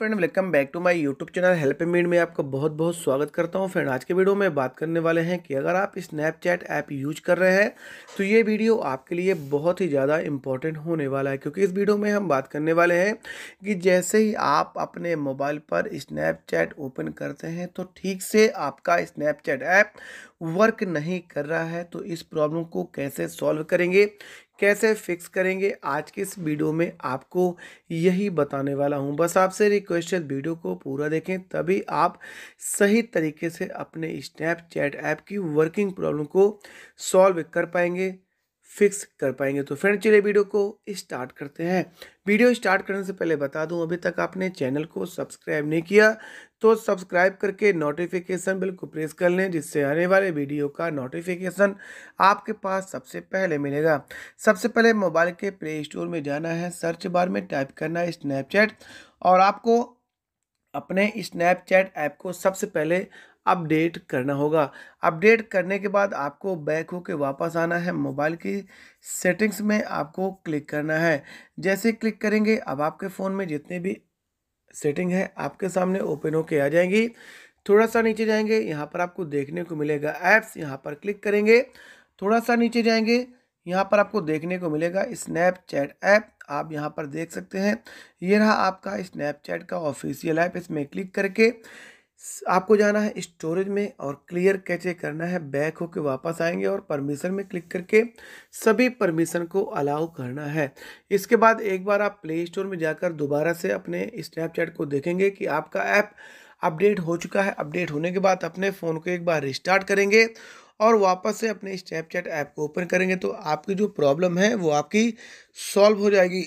friend welcome back to my YouTube channel help मीड में आपका बहुत बहुत स्वागत करता हूं फ्रेंड आज के वीडियो में बात करने वाले हैं कि अगर आप स्नैपचैट ऐप यूज कर रहे हैं तो ये वीडियो आपके लिए बहुत ही ज़्यादा इंपॉर्टेंट होने वाला है क्योंकि इस वीडियो में हम बात करने वाले हैं कि जैसे ही आप अपने मोबाइल पर स्नैपचैट ओपन करते हैं तो ठीक से आपका स्नैपचैट ऐप वर्क नहीं कर रहा है तो इस प्रॉब्लम को कैसे सॉल्व करेंगे कैसे फिक्स करेंगे आज के इस वीडियो में आपको यही बताने वाला हूं बस आपसे रिक्वेस्ट है वीडियो को पूरा देखें तभी आप सही तरीके से अपने स्नैपचैट ऐप की वर्किंग प्रॉब्लम को सॉल्व कर पाएंगे फिक्स कर पाएंगे तो फ्रेंड चलिए वीडियो को स्टार्ट करते हैं वीडियो स्टार्ट करने से पहले बता दूं अभी तक आपने चैनल को सब्सक्राइब नहीं किया तो सब्सक्राइब करके नोटिफिकेशन बिल को प्रेस कर लें जिससे आने वाले वीडियो का नोटिफिकेशन आपके पास सबसे पहले मिलेगा सबसे पहले मोबाइल के प्ले स्टोर में जाना है सर्च बार में टाइप करना है स्नैपचैट और आपको अपने स्नैपचैट ऐप को सबसे पहले अपडेट करना होगा अपडेट करने के बाद आपको बैक होकर वापस आना है मोबाइल की सेटिंग्स में आपको क्लिक करना है जैसे क्लिक करेंगे अब आपके फ़ोन में जितने भी सेटिंग है आपके सामने ओपन होके आ जाएंगी थोड़ा सा नीचे जाएंगे यहाँ पर आपको देखने को मिलेगा ऐप्स यहाँ पर क्लिक करेंगे थोड़ा सा नीचे जाएंगे यहाँ पर आपको देखने को मिलेगा स्नैपचैट ऐप आप यहाँ पर देख सकते हैं ये रहा आपका स्नैपचैट का ऑफिशियल ऐप इसमें क्लिक करके आपको जाना है स्टोरेज में और क्लियर कैचे करना है बैक के वापस आएंगे और परमिशन में क्लिक करके सभी परमिशन को अलाउ करना है इसके बाद एक बार आप प्ले स्टोर में जाकर दोबारा से अपने स्नैपचैट को देखेंगे कि आपका ऐप अपडेट हो चुका है अपडेट होने के बाद अपने फ़ोन को एक बार रिस्टार्ट करेंगे और वापस से अपने स्नैपचैट ऐप को ओपन करेंगे तो आपकी जो प्रॉब्लम है वो आपकी सॉल्व हो जाएगी